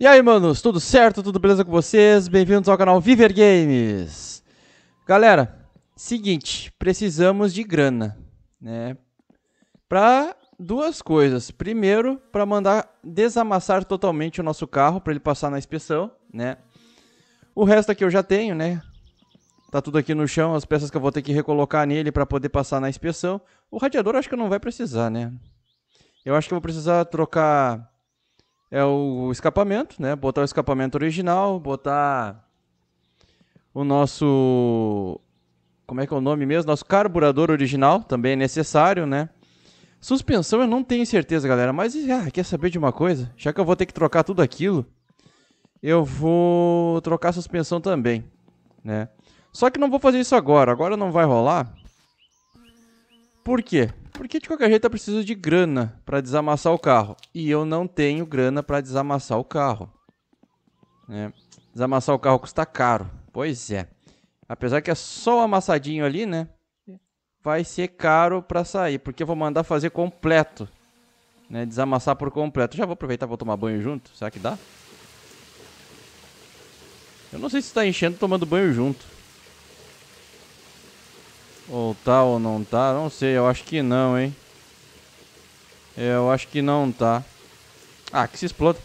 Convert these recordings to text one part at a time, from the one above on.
E aí, manos, tudo certo? Tudo beleza com vocês? Bem-vindos ao canal Viver Games. Galera, seguinte, precisamos de grana, né? Para duas coisas. Primeiro, para mandar desamassar totalmente o nosso carro para ele passar na inspeção, né? O resto aqui eu já tenho, né? Tá tudo aqui no chão, as peças que eu vou ter que recolocar nele para poder passar na inspeção. O radiador acho que não vai precisar, né? Eu acho que eu vou precisar trocar é o escapamento, né? Botar o escapamento original, botar o nosso como é que é o nome mesmo? Nosso carburador original também é necessário, né? Suspensão eu não tenho certeza, galera, mas ah, quer saber de uma coisa? Já que eu vou ter que trocar tudo aquilo, eu vou trocar a suspensão também, né? Só que não vou fazer isso agora, agora não vai rolar. Por quê? porque de qualquer jeito eu preciso de grana para desamassar o carro. E eu não tenho grana para desamassar o carro. Né? Desamassar o carro custa caro. Pois é. Apesar que é só o amassadinho ali, né? É. Vai ser caro para sair, porque eu vou mandar fazer completo. Né? Desamassar por completo. Já vou aproveitar vou tomar banho junto. Será que dá? Eu não sei se está enchendo tomando banho junto. Ou tá ou não tá, não sei, eu acho que não, hein. É, eu acho que não tá. Ah, que se exploda.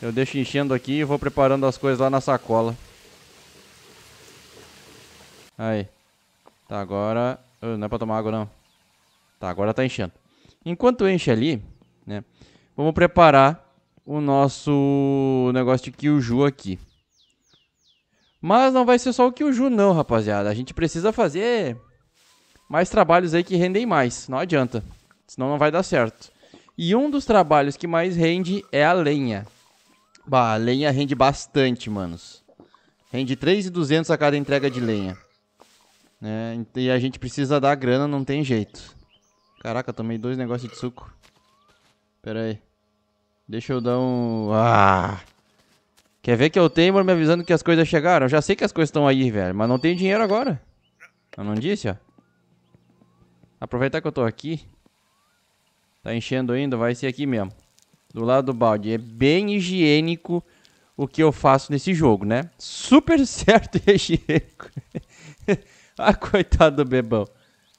Eu deixo enchendo aqui e vou preparando as coisas lá na sacola. Aí. Tá, agora... Não é pra tomar água, não. Tá, agora tá enchendo. Enquanto enche ali, né? Vamos preparar o nosso negócio de Kyuju aqui. Mas não vai ser só o que o Ju, não, rapaziada. A gente precisa fazer mais trabalhos aí que rendem mais. Não adianta. Senão não vai dar certo. E um dos trabalhos que mais rende é a lenha. Bah, a lenha rende bastante, manos. Rende 3,200 a cada entrega de lenha. É, e a gente precisa dar grana, não tem jeito. Caraca, tomei dois negócios de suco. Pera aí. Deixa eu dar um... Ah! Quer ver que eu tenho me avisando que as coisas chegaram? Eu já sei que as coisas estão aí, velho, mas não tem dinheiro agora. Eu não disse, ó. Aproveitar que eu tô aqui. Tá enchendo ainda, vai ser aqui mesmo. Do lado do balde. É bem higiênico o que eu faço nesse jogo, né? Super certo e higiênico. ah, coitado do bebão.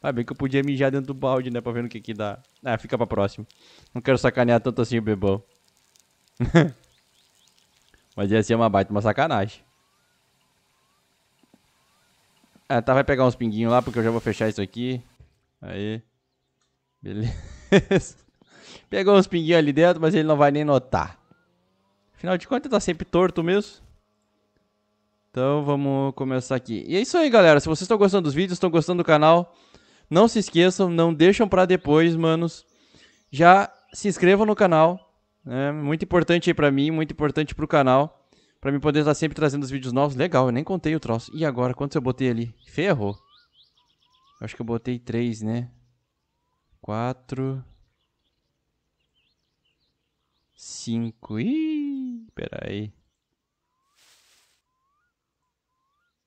Ah, bem que eu podia mijar dentro do balde, né? Pra ver no que que dá. Ah, fica pra próximo. Não quero sacanear tanto assim o bebão. Mas ia ser uma baita, uma sacanagem. Ah, tá, vai pegar uns pinguinhos lá, porque eu já vou fechar isso aqui. Aí. Beleza. Pegou uns pinguinhos ali dentro, mas ele não vai nem notar. Afinal de contas, tá sempre torto mesmo. Então, vamos começar aqui. E é isso aí, galera. Se vocês estão gostando dos vídeos, estão gostando do canal, não se esqueçam, não deixam pra depois, manos. Já se inscrevam no canal é muito importante aí para mim, muito importante pro canal, para mim poder estar sempre trazendo os vídeos novos. Legal, eu nem contei o troço. E agora, quantos eu botei ali? Ferrou. Acho que eu botei três, né? Quatro. Cinco. Ih, peraí.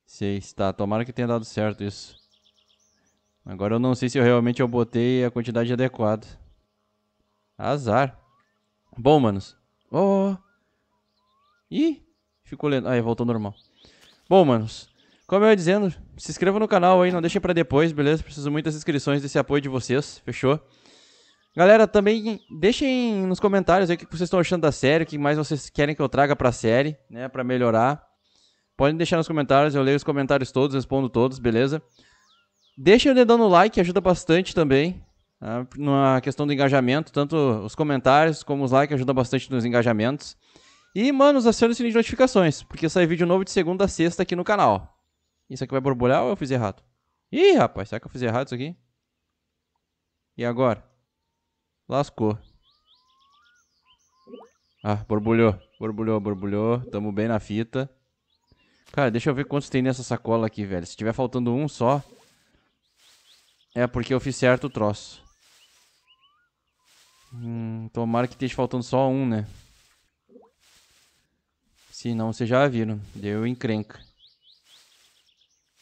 Seis, tá. Tomara que tenha dado certo isso. Agora eu não sei se eu realmente eu botei a quantidade adequada. Azar. Bom, manos. Ó. Oh. Ih, ficou lendo. Aí, voltou normal. Bom, manos. Como eu ia dizendo, se inscreva no canal aí, não deixem para depois, beleza? Preciso muitas inscrições desse apoio de vocês, fechou? Galera, também deixem nos comentários aí o que vocês estão achando da série, o que mais vocês querem que eu traga pra série, né, pra melhorar. Podem deixar nos comentários, eu leio os comentários todos, respondo todos, beleza? Deixem o dedão no like, ajuda bastante também, ah, na questão do engajamento, tanto os comentários como os likes ajudam bastante nos engajamentos. E, mano, aciona o sininho de notificações, porque sai vídeo novo de segunda a sexta aqui no canal. Isso aqui vai borbulhar ou eu fiz errado? Ih, rapaz, será que eu fiz errado isso aqui? E agora? Lascou. Ah, borbulhou, borbulhou, borbulhou. Tamo bem na fita. Cara, deixa eu ver quantos tem nessa sacola aqui, velho. Se tiver faltando um só... É porque eu fiz certo o troço. Hum, tomara que esteja faltando só um, né? Se não, vocês já viram. Deu encrenca.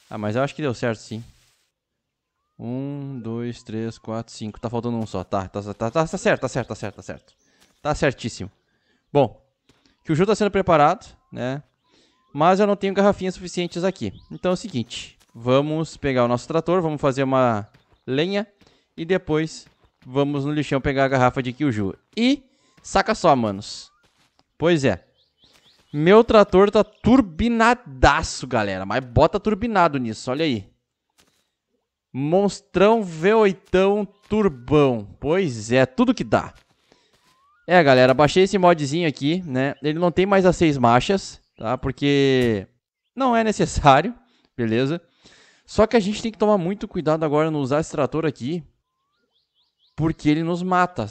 Ah, mas eu acho que deu certo, sim. Um, dois, três, quatro, cinco. Tá faltando um só. Tá, tá, tá, tá, tá certo, tá certo, tá certo, tá certo. Tá certíssimo. Bom, que o jogo tá sendo preparado, né? Mas eu não tenho garrafinhas suficientes aqui. Então é o seguinte. Vamos pegar o nosso trator, vamos fazer uma lenha. E depois vamos no lixão pegar a garrafa de Kyuju. E saca só, manos. Pois é. Meu trator tá turbinadaço, galera. Mas bota turbinado nisso, olha aí. Monstrão V8 turbão. Pois é, tudo que dá. É, galera, baixei esse modzinho aqui, né? Ele não tem mais as seis marchas, tá? Porque não é necessário, beleza? Só que a gente tem que tomar muito cuidado agora no usar esse trator aqui, porque ele nos mata.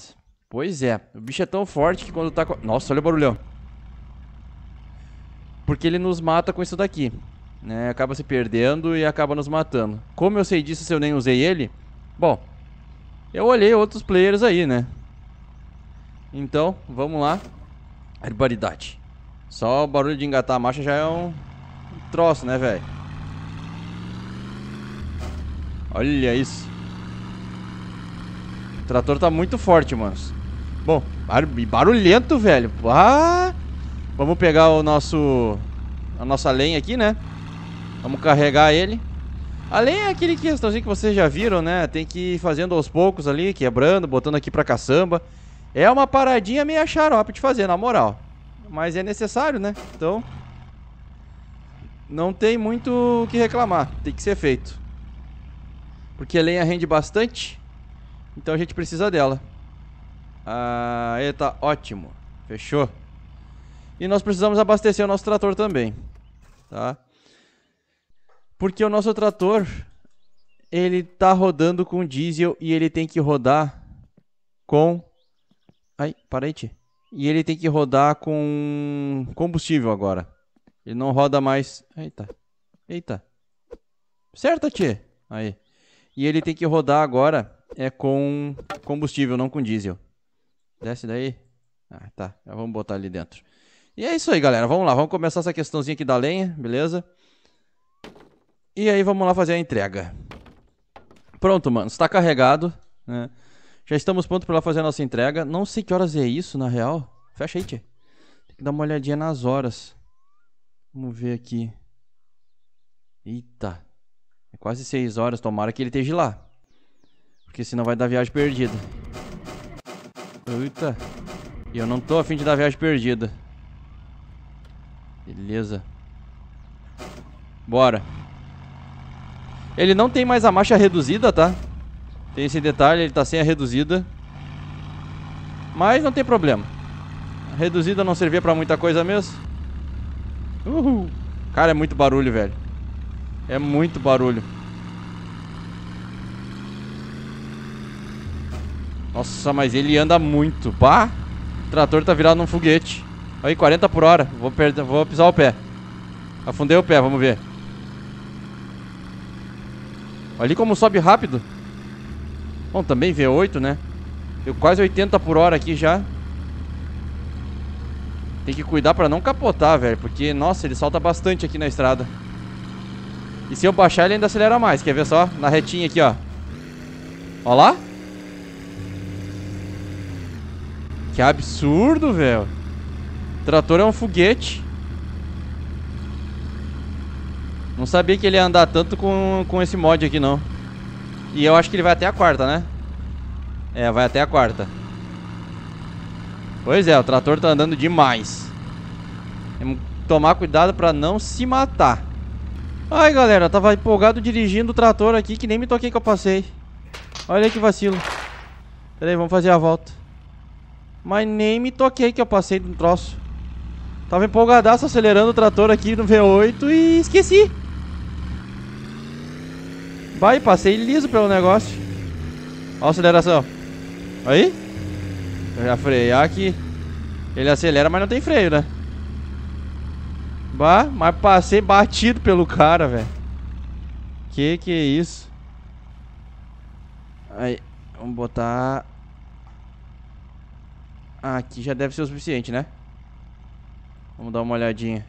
Pois é, o bicho é tão forte que quando tá com... Nossa, olha o barulhão. Porque ele nos mata com isso daqui. Né? Acaba se perdendo e acaba nos matando. Como eu sei disso se eu nem usei ele? Bom, eu olhei outros players aí, né? Então, vamos lá. Barbaridade. Só o barulho de engatar a marcha já é um troço, né, velho? Olha isso. O trator tá muito forte, manos. Bom, barulhento, velho. Ah! Vamos pegar o nosso... A nossa lenha aqui, né? Vamos carregar ele. A lenha é aquele questãozinho que vocês já viram, né? Tem que ir fazendo aos poucos ali, quebrando, botando aqui pra caçamba. É uma paradinha meio xarope de fazer, na moral. Mas é necessário, né? Então... Não tem muito o que reclamar. Tem que ser feito. Porque a lenha rende bastante. Então a gente precisa dela. Ah, tá ótimo. Fechou. E nós precisamos abastecer o nosso trator também. Tá? Porque o nosso trator, ele tá rodando com diesel e ele tem que rodar com... Ai, parei, tia. E ele tem que rodar com combustível agora. Ele não roda mais... Eita. Eita. Certo, tia. Aí. E ele tem que rodar agora é com combustível, não com diesel. Desce daí. Ah, tá. Já vamos botar ali dentro. E é isso aí, galera. Vamos lá, vamos começar essa questãozinha aqui da lenha, beleza? E aí vamos lá fazer a entrega. Pronto, mano. Está carregado, né? Já estamos prontos para fazer a nossa entrega. Não sei que horas é isso, na real. Fecha aí, tia. Tem que dar uma olhadinha nas horas. Vamos ver aqui. Eita. É quase 6 horas. Tomara que ele esteja lá. Porque senão vai dar viagem perdida. Eita. E eu não tô afim de dar viagem perdida. Beleza. Bora. Ele não tem mais a marcha reduzida, tá? Tem esse detalhe, ele tá sem a reduzida. Mas não tem problema. A reduzida não servia pra muita coisa mesmo. Uhul. Cara, é muito barulho, velho. É muito barulho. Nossa, mas ele anda muito. Pá! O trator tá virado num foguete. Aí, 40 por hora. Vou, perder, vou pisar o pé. Afundei o pé, vamos ver. Olha como sobe rápido. Bom, também V8, né? Deu quase 80 por hora aqui já. Tem que cuidar pra não capotar, velho. Porque, nossa, ele salta bastante aqui na estrada. E se eu baixar, ele ainda acelera mais. Quer ver só? Na retinha aqui, ó. Ó lá. Que absurdo, velho. Trator é um foguete. Não sabia que ele ia andar tanto com, com esse mod aqui, não. E eu acho que ele vai até a quarta, né? É, vai até a quarta. Pois é, o trator tá andando demais. Temos que tomar cuidado pra não se matar. Ai, galera, tava empolgado dirigindo o trator aqui que nem me toquei que eu passei. Olha que vacilo. Pera aí, vamos fazer a volta. Mas nem me toquei que eu passei de um troço. Tava empolgadaço acelerando o trator aqui no V8 e esqueci. Vai, passei liso pelo negócio. Ó a aceleração. Aí. Eu já frear aqui. Ele acelera, mas não tem freio, né? Bah, mas passei batido pelo cara, velho. Que que é isso? Aí, vamos botar ah, aqui já deve ser o suficiente, né? Vamos dar uma olhadinha.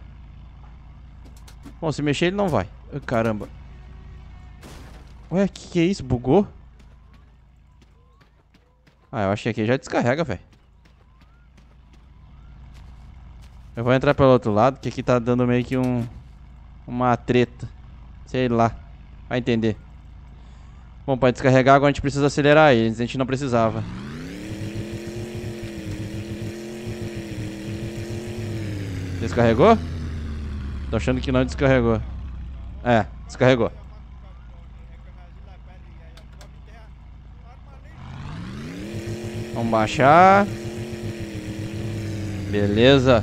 Bom, se mexer ele não vai. Caramba. Ué, que que é isso? Bugou? Ah, eu acho que aqui já descarrega, velho. Eu vou entrar pelo outro lado, que aqui tá dando meio que um... Uma treta. Sei lá. Vai entender. Bom, pra descarregar agora a gente precisa acelerar eles. A gente não precisava. Descarregou? Tô achando que não descarregou. É, descarregou. Vamos baixar. Beleza.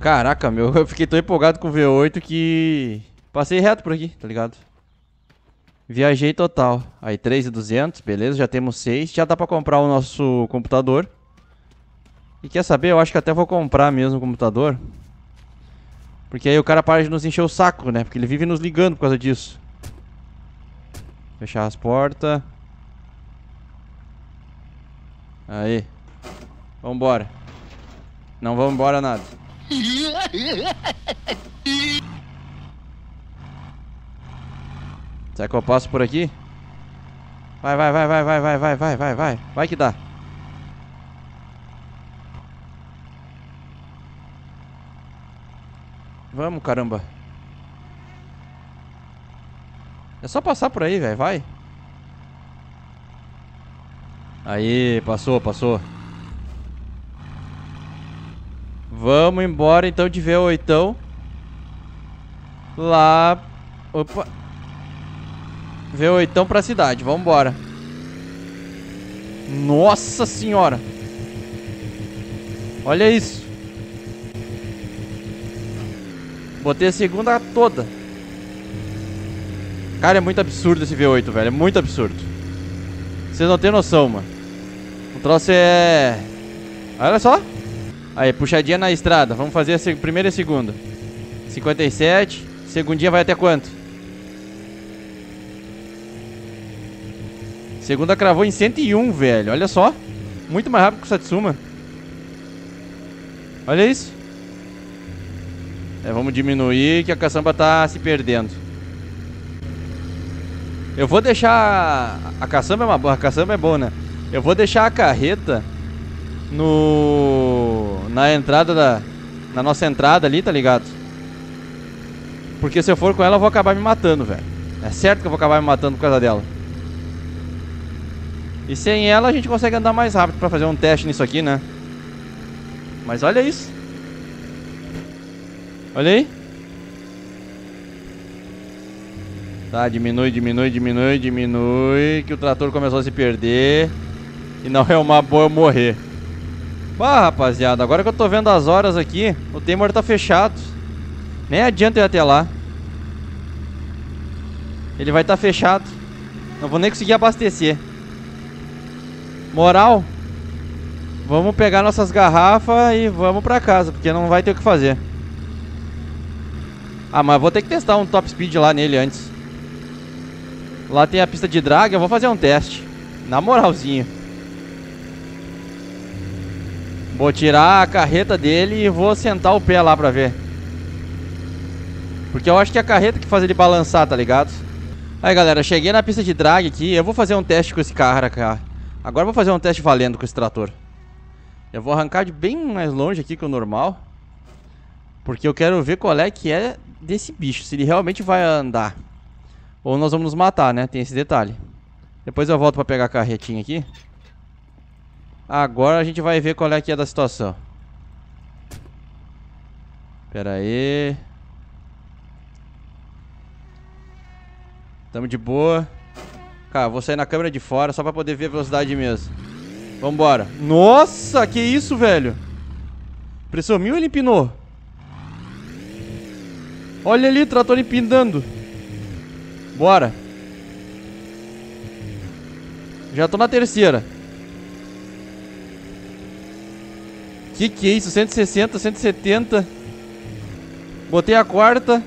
Caraca, meu, eu fiquei tão empolgado com o V8 que passei reto por aqui, tá ligado? Viajei total. Aí 3.200, beleza, já temos 6. Já dá pra comprar o nosso computador. E quer saber? Eu acho que até vou comprar mesmo o computador. Porque aí o cara para de nos encher o saco, né? Porque ele vive nos ligando por causa disso. Fechar as portas. Aí. Vambora. Não vamos embora nada. Será que eu passo por aqui? Vai, vai, vai, vai, vai, vai, vai, vai, vai, vai. Vai que dá. Vamos, caramba. É só passar por aí, velho. Vai. Aí, passou, passou. Vamos embora então de V8. Lá. Opa. V8 pra cidade, vamos embora. Nossa senhora. Olha isso. Botei a segunda toda. Cara, é muito absurdo esse V8, velho. É muito absurdo. Vocês não têm noção, mano. O troço é... Olha só. Aí, puxadinha na estrada. Vamos fazer a primeira e segunda. 57. Segundinha vai até quanto? Segunda cravou em 101, velho. Olha só. Muito mais rápido que o Satsuma. Olha isso. É, vamos diminuir que a caçamba tá se perdendo. Eu vou deixar... A caçamba é uma boa, a caçamba é boa, né? Eu vou deixar a carreta no... Na entrada da... Na nossa entrada ali, tá ligado? Porque se eu for com ela, eu vou acabar me matando, velho. É certo que eu vou acabar me matando por causa dela. E sem ela, a gente consegue andar mais rápido para fazer um teste nisso aqui, né? Mas olha isso. Olha aí. Tá, diminui, diminui, diminui, diminui. Que o trator começou a se perder. E não é uma boa eu morrer. Bah, rapaziada, agora que eu tô vendo as horas aqui, o Temor tá fechado. Nem adianta eu ir até lá. Ele vai estar tá fechado. Não vou nem conseguir abastecer. Moral, vamos pegar nossas garrafas e vamos pra casa, porque não vai ter o que fazer. Ah, mas vou ter que testar um top speed lá nele antes. Lá tem a pista de drag, eu vou fazer um teste. Na moralzinha. Vou tirar a carreta dele e vou sentar o pé lá pra ver. Porque eu acho que é a carreta que faz ele balançar, tá ligado? Aí, galera, cheguei na pista de drag aqui. Eu vou fazer um teste com esse cara, cara. Agora vou fazer um teste valendo com esse trator. Eu vou arrancar de bem mais longe aqui que o normal. Porque eu quero ver qual é que é desse bicho, se ele realmente vai andar. Ou nós vamos nos matar, né? Tem esse detalhe. Depois eu volto pra pegar a carretinha aqui. Agora a gente vai ver qual é que é da situação. Pera aí. Tamo de boa. Cara, vou sair na câmera de fora só pra poder ver a velocidade mesmo. Vambora. Nossa, que isso, velho. Pressão mil ele empinou. Olha ali, trator empindando. Bora. Já tô na terceira. Que que é isso? 160, 170. Botei a quarta.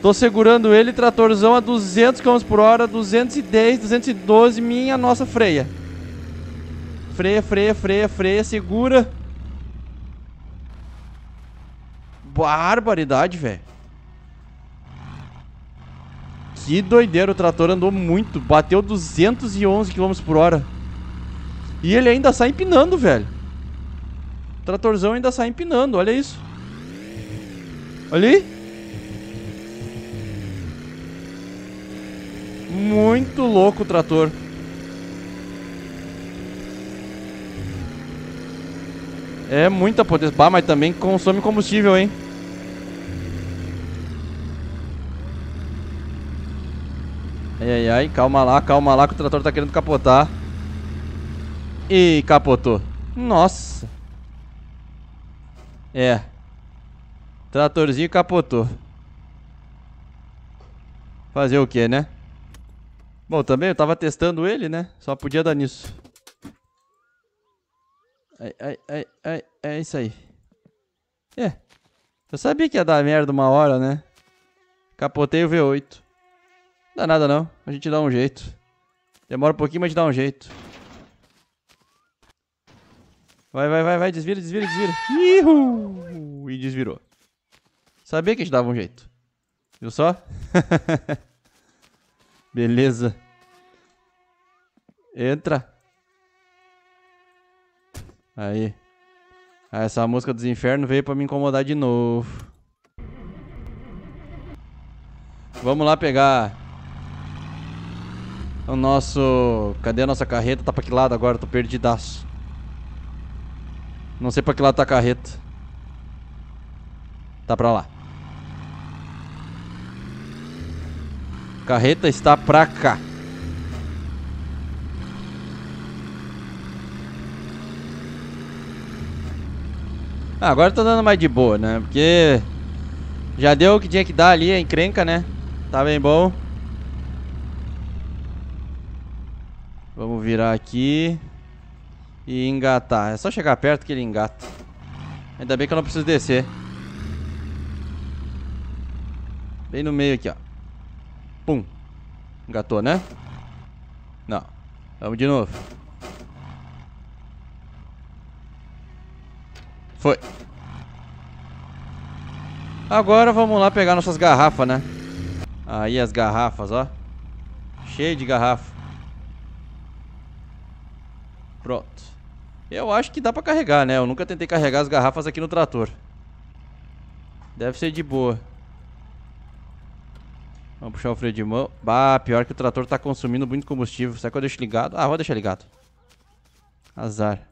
Tô segurando ele, tratorzão a 200 km por hora, 210, 212, minha nossa freia. Freia, freia, freia, freia, segura. Barbaridade, velho. Que doideira, o trator andou muito. Bateu 211 km por hora. E ele ainda sai empinando, velho. O tratorzão ainda sai empinando, olha isso. Olha aí. Muito louco o trator. É muita potência. Bah, mas também consome combustível, hein? Ai, ai, ai, calma lá, calma lá que o trator tá querendo capotar. E capotou. Nossa. É. Tratorzinho capotou. Fazer o que, né? Bom, também eu tava testando ele, né? Só podia dar nisso. Ai, ai, ai, ai, é isso aí. É. Eu sabia que ia dar merda uma hora, né? Capotei o V8. Dá nada não, a gente dá um jeito. Demora um pouquinho, mas a gente dá um jeito. Vai, vai, vai, vai, desvira, desvira, desvira. Ihu! E desvirou. Sabia que a gente dava um jeito. Viu só? Beleza. Entra. Aí. Ah, essa música dos infernos veio pra me incomodar de novo. Vamos lá pegar o nosso. Cadê a nossa carreta? Tá pra que lado agora? Tô perdidaço. Não sei pra que lado tá a carreta. Tá pra lá. Carreta está pra cá. Ah, agora tá dando mais de boa, né? Porque já deu o que tinha que dar ali, a encrenca, né? Tá bem bom. virar aqui e engatar. É só chegar perto que ele engata. Ainda bem que eu não preciso descer. Bem no meio aqui, ó. Pum. Engatou, né? Não. Vamos de novo. Foi. Agora vamos lá pegar nossas garrafas, né? Aí as garrafas, ó. Cheio de garrafa. Pronto. Eu acho que dá pra carregar, né? Eu nunca tentei carregar as garrafas aqui no trator. Deve ser de boa. Vamos puxar o freio de mão. Bah, pior que o trator tá consumindo muito combustível. Será que eu deixo ligado? Ah, vou deixar ligado. Azar.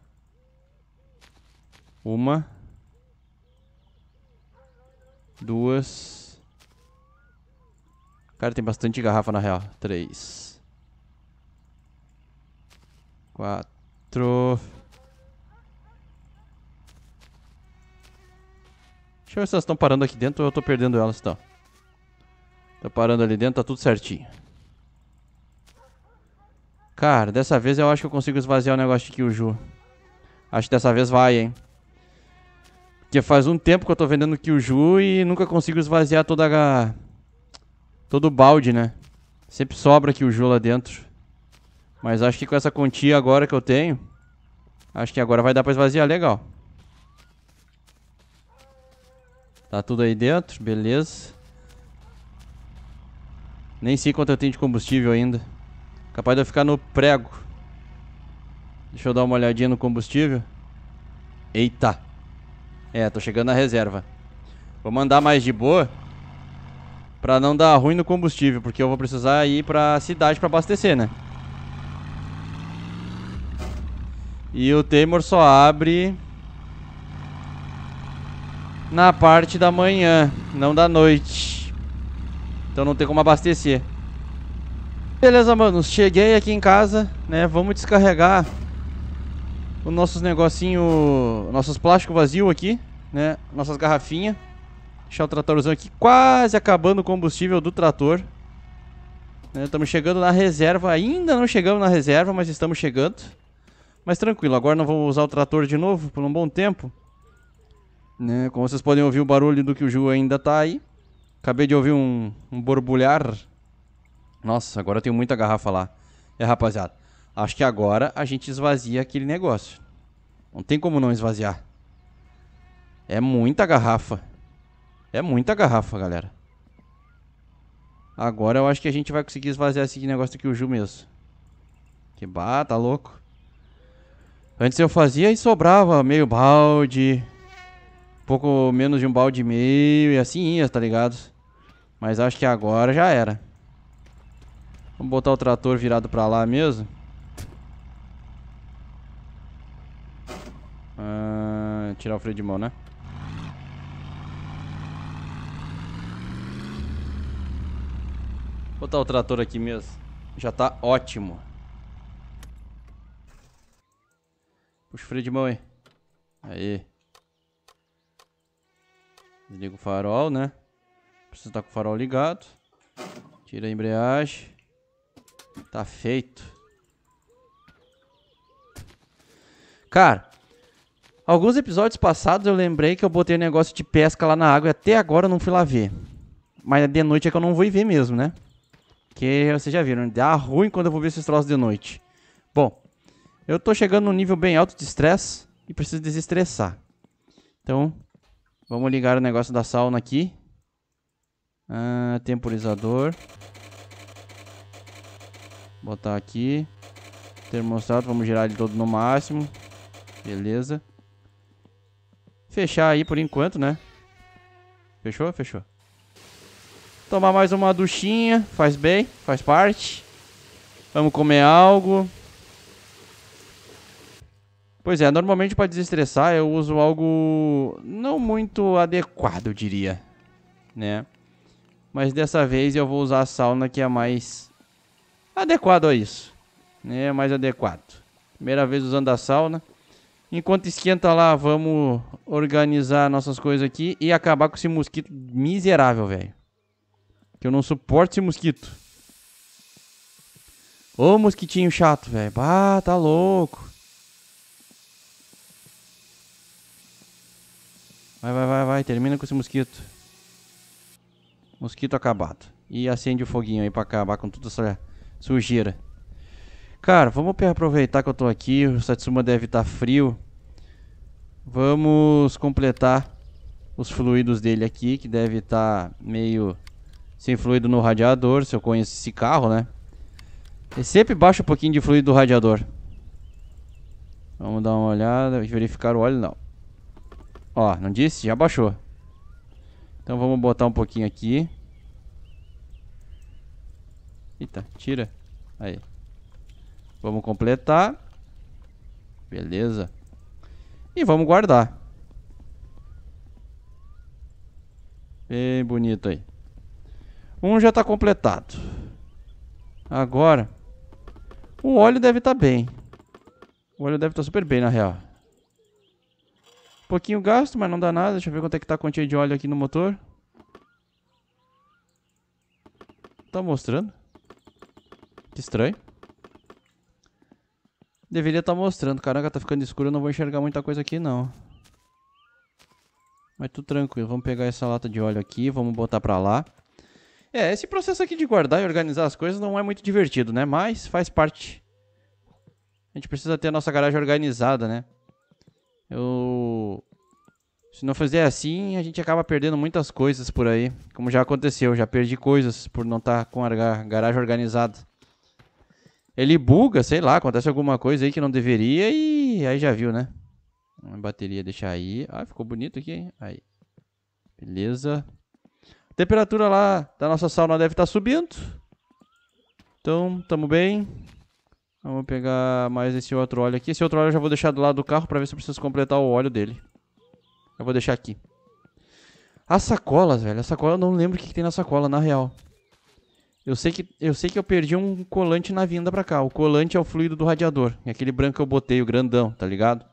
Uma. Duas. Cara, tem bastante garrafa na real. Três. Quatro. Quatro. Deixa eu ver se elas estão parando aqui dentro ou eu estou perdendo elas, tá? Tá parando ali dentro, tá tudo certinho. Cara, dessa vez eu acho que eu consigo esvaziar o negócio de Kyuju. Acho que dessa vez vai, hein? Porque faz um tempo que eu tô vendendo Kyuju e nunca consigo esvaziar toda a... Todo o balde, né? Sempre sobra Kyuju lá dentro. Mas acho que com essa quantia agora que eu tenho, acho que agora vai dar pra esvaziar legal. Tá tudo aí dentro, beleza. Nem sei quanto eu tenho de combustível ainda. Capaz de eu ficar no prego. Deixa eu dar uma olhadinha no combustível. Eita. É, tô chegando na reserva. Vou mandar mais de boa. Pra não dar ruim no combustível. Porque eu vou precisar ir pra cidade pra abastecer, né? E o Temor só abre na parte da manhã, não da noite. Então não tem como abastecer. Beleza, manos. Cheguei aqui em casa, né? Vamos descarregar os nossos negocinho, nossos plásticos vazios aqui, né? Nossas garrafinhas. Deixar o tratorzão aqui quase acabando o combustível do trator. Estamos né? chegando na reserva. Ainda não chegamos na reserva, mas estamos chegando. Mas tranquilo, agora não vamos usar o trator de novo por um bom tempo. Né? Como vocês podem ouvir o barulho do que o Ju ainda tá aí. Acabei de ouvir um, um borbulhar. Nossa, agora eu tenho muita garrafa lá. É, rapaziada, acho que agora a gente esvazia aquele negócio. Não tem como não esvaziar. É muita garrafa. É muita garrafa, galera. Agora eu acho que a gente vai conseguir esvaziar esse negócio aqui, o Ju mesmo. Que bata tá louco. Antes eu fazia e sobrava meio balde, pouco menos de um balde e meio, e assim ia, tá ligado? Mas acho que agora já era. Vamos botar o trator virado pra lá mesmo. Ah, tirar o freio de mão, né? Vou botar o trator aqui mesmo. Já tá ótimo. os freios de mão aí. Aí. Desliga o farol, né? Precisa estar tá com o farol ligado. Tira a embreagem. Tá feito. Cara, alguns episódios passados eu lembrei que eu botei um negócio de pesca lá na água e até agora eu não fui lá ver. Mas de noite é que eu não vou ir ver mesmo, né? Que vocês já viram, né? dá ruim quando eu vou ver esses troços de noite. Bom, eu tô chegando num nível bem alto de estresse e preciso desestressar. Então, vamos ligar o negócio da sauna aqui. Ah, temporizador. Botar aqui. Termostato, vamos girar ele todo no máximo. Beleza. Fechar aí por enquanto, né? Fechou? Fechou. Tomar mais uma duchinha, faz bem, faz parte. Vamos comer algo. Pois é, normalmente para desestressar eu uso algo não muito adequado, eu diria, né? Mas dessa vez eu vou usar a sauna que é mais adequado a isso, né? É mais adequado. Primeira vez usando a sauna. Enquanto esquenta lá, vamos organizar nossas coisas aqui e acabar com esse mosquito miserável, velho. Que eu não suporto esse mosquito. Ô mosquitinho chato, velho. Ah, tá louco. Vai, vai, vai, vai. Termina com esse mosquito. Mosquito acabado. E acende o foguinho aí pra acabar com toda essa sujeira. Cara, vamos aproveitar que eu tô aqui. O Satsuma deve estar tá frio. Vamos completar os fluidos dele aqui, que deve estar tá meio sem fluido no radiador, se eu conheço esse carro, né? E sempre baixa um pouquinho de fluido do radiador. Vamos dar uma olhada, e verificar o óleo, não. Ó, não disse? Já baixou. Então vamos botar um pouquinho aqui. Eita, tira. Aí. Vamos completar. Beleza. E vamos guardar. Bem bonito aí. Um já está completado. Agora, o óleo deve estar tá bem. O óleo deve estar tá super bem, na real. Pouquinho gasto, mas não dá nada. Deixa eu ver quanto é que tá a quantia de óleo aqui no motor. Tá mostrando? Que estranho. Deveria estar tá mostrando. Caraca, tá ficando escuro, eu não vou enxergar muita coisa aqui não. Mas tudo tranquilo. Vamos pegar essa lata de óleo aqui, vamos botar pra lá. É, esse processo aqui de guardar e organizar as coisas não é muito divertido, né? Mas faz parte. A gente precisa ter a nossa garagem organizada, né? Eu... Se não fizer assim, a gente acaba perdendo muitas coisas por aí. Como já aconteceu, já perdi coisas por não estar tá com a garagem organizada. Ele buga, sei lá, acontece alguma coisa aí que não deveria e aí já viu, né? A bateria deixar aí. Ah, ficou bonito aqui, hein? Aí. Beleza. A temperatura lá da nossa sauna deve estar tá subindo. Então, tamo bem. Vamos pegar mais esse outro óleo aqui. Esse outro óleo eu já vou deixar do lado do carro para ver se eu preciso completar o óleo dele. Eu vou deixar aqui. As sacolas, velho. A sacola eu não lembro o que, que tem na sacola, na real. Eu sei, que, eu sei que eu perdi um colante na vinda pra cá. O colante é o fluido do radiador. É aquele branco que eu botei, o grandão, tá ligado?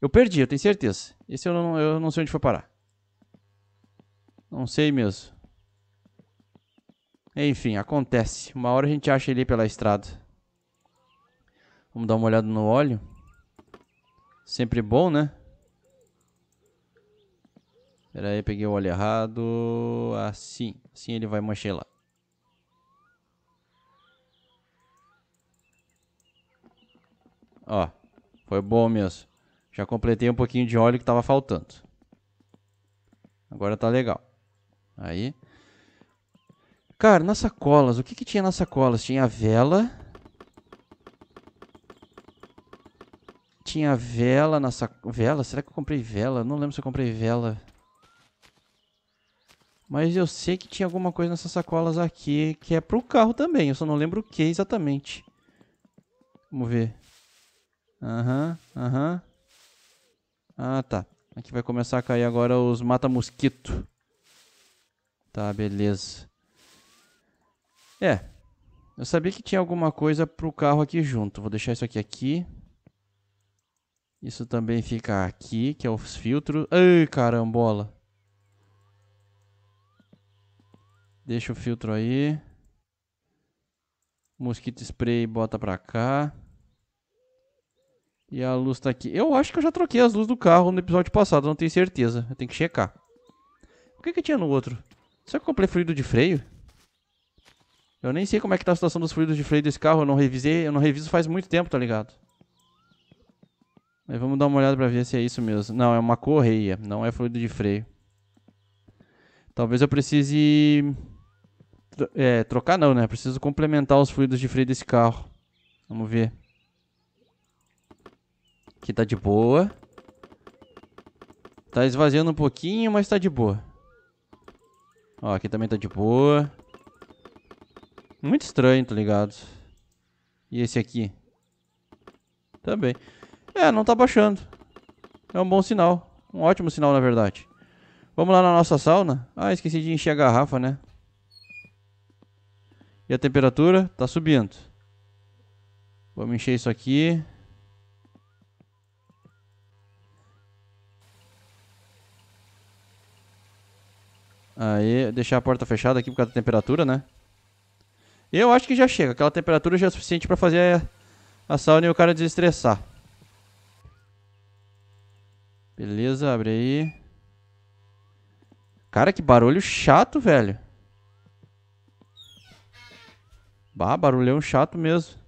Eu perdi, eu tenho certeza. Esse eu não, eu não sei onde foi parar. Não sei mesmo. Enfim, acontece. Uma hora a gente acha ele pela estrada. Vamos dar uma olhada no óleo. Sempre bom, né? Pera aí, peguei o óleo errado. Assim. Assim ele vai lá. Ó, foi bom mesmo. Já completei um pouquinho de óleo que estava faltando. Agora tá legal. Aí. Cara, nas sacolas, o que que tinha nas sacolas? Tinha a vela tinha vela na sacola. Vela? Será que eu comprei vela? Não lembro se eu comprei vela. Mas eu sei que tinha alguma coisa nessas sacolas aqui que é pro carro também. Eu só não lembro o que exatamente. Vamos ver. Aham, uhum, aham. Uhum. Ah, tá. Aqui vai começar a cair agora os mata-mosquito. Tá, beleza. É. Eu sabia que tinha alguma coisa pro carro aqui junto. Vou deixar isso aqui aqui. Isso também fica aqui, que é os filtros. Ai, carambola. Deixa o filtro aí. Mosquito spray bota pra cá. E a luz tá aqui. Eu acho que eu já troquei as luzes do carro no episódio passado, não tenho certeza. Eu tenho que checar. O que que tinha no outro? Será que eu comprei fluido de freio? Eu nem sei como é que tá a situação dos fluidos de freio desse carro. Eu não revisei, eu não reviso faz muito tempo, tá ligado? Mas vamos dar uma olhada para ver se é isso mesmo. Não, é uma correia, não é fluido de freio. Talvez eu precise é, trocar não, né? Preciso complementar os fluidos de freio desse carro. Vamos ver. Aqui tá de boa. Tá esvaziando um pouquinho, mas tá de boa. Ó, aqui também tá de boa. Muito estranho, tá ligado? E esse aqui? Também. Tá é, não tá baixando. É um bom sinal. Um ótimo sinal, na verdade. Vamos lá na nossa sauna. Ah, esqueci de encher a garrafa, né? E a temperatura tá subindo. Vamos encher isso aqui. Aí, deixar a porta fechada aqui por causa da temperatura, né? Eu acho que já chega. Aquela temperatura já é suficiente para fazer a sauna e o cara desestressar. Beleza, abre aí. Cara, que barulho chato, velho. Bah, barulhão chato mesmo.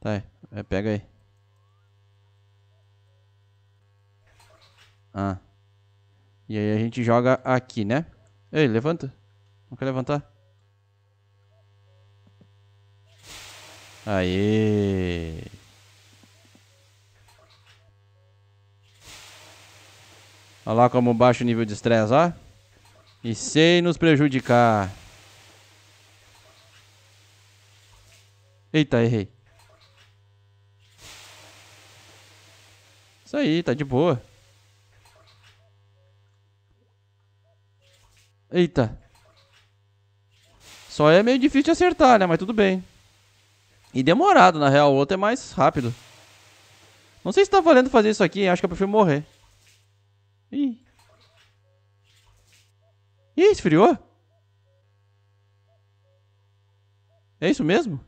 Tá aí, é, pega aí. Ah. E aí a gente joga aqui, né? Ei, levanta. Não quer levantar? Aê! Olha lá como baixo o nível de estresse, ó. E sem nos prejudicar. Eita, errei. Isso aí, tá de boa. Eita. Só é meio difícil de acertar, né? Mas tudo bem. E demorado, na real. O outro é mais rápido. Não sei se tá valendo fazer isso aqui. Acho que eu prefiro morrer. Ih. Ih, esfriou? É isso mesmo?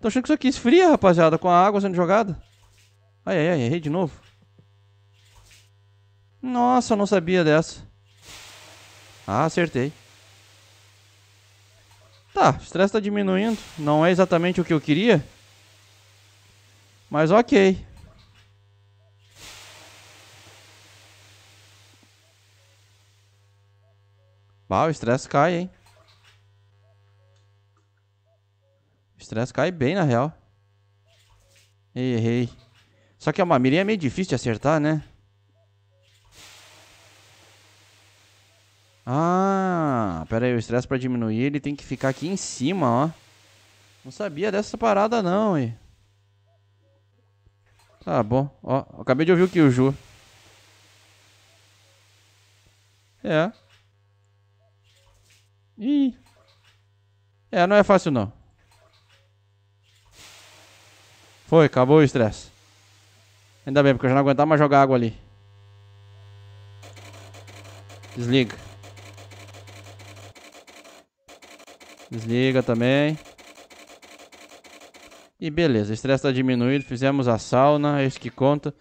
Tô achando que isso aqui esfria, rapaziada, com a água sendo jogada. Ai, ai, ai, errei de novo. Nossa, eu não sabia dessa. Ah, acertei. Tá, o estresse tá diminuindo. Não é exatamente o que eu queria. Mas ok. Bah, o estresse cai, hein? O estresse cai bem, na real. Errei. Só que a mamirinha é meio difícil de acertar, né? Ah, pera aí, o estresse pra diminuir ele tem que ficar aqui em cima, ó. Não sabia dessa parada não, hein. Tá bom, ó, acabei de ouvir o Kyuju. É, Ih. É, não é fácil não. Foi, acabou o estresse. Ainda bem, porque eu já não aguentava mais jogar água ali. Desliga. Desliga também. E beleza, o estresse está diminuído, fizemos a sauna, é isso que conta.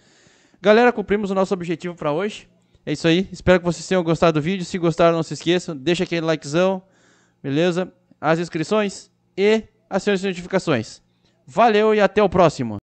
Galera, cumprimos o nosso objetivo para hoje. É isso aí. Espero que vocês tenham gostado do vídeo. Se gostaram, não se esqueçam. Deixa aquele likezão. Beleza? As inscrições e as notificações. Valeu e até o próximo.